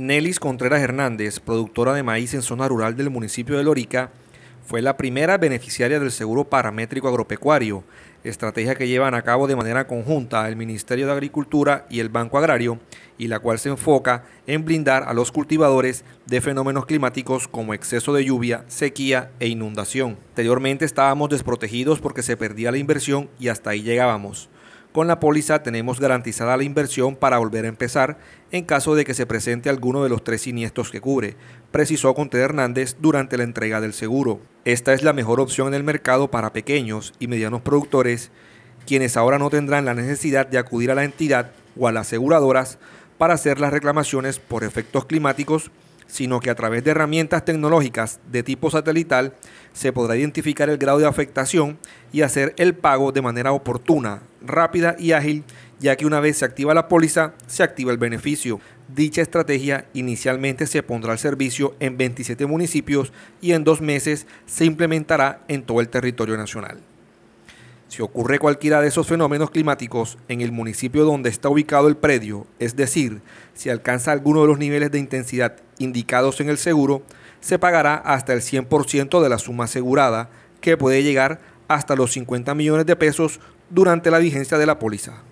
Nelis Contreras Hernández, productora de maíz en zona rural del municipio de Lorica, fue la primera beneficiaria del Seguro Paramétrico Agropecuario, estrategia que llevan a cabo de manera conjunta el Ministerio de Agricultura y el Banco Agrario, y la cual se enfoca en blindar a los cultivadores de fenómenos climáticos como exceso de lluvia, sequía e inundación. Anteriormente estábamos desprotegidos porque se perdía la inversión y hasta ahí llegábamos. Con la póliza tenemos garantizada la inversión para volver a empezar en caso de que se presente alguno de los tres siniestros que cubre, precisó Conte Hernández durante la entrega del seguro. Esta es la mejor opción en el mercado para pequeños y medianos productores, quienes ahora no tendrán la necesidad de acudir a la entidad o a las aseguradoras para hacer las reclamaciones por efectos climáticos, sino que a través de herramientas tecnológicas de tipo satelital se podrá identificar el grado de afectación y hacer el pago de manera oportuna rápida y ágil, ya que una vez se activa la póliza, se activa el beneficio. Dicha estrategia inicialmente se pondrá al servicio en 27 municipios y en dos meses se implementará en todo el territorio nacional. Si ocurre cualquiera de esos fenómenos climáticos en el municipio donde está ubicado el predio, es decir, si alcanza alguno de los niveles de intensidad indicados en el seguro, se pagará hasta el 100% de la suma asegurada, que puede llegar hasta los 50 millones de pesos durante la vigencia de la póliza.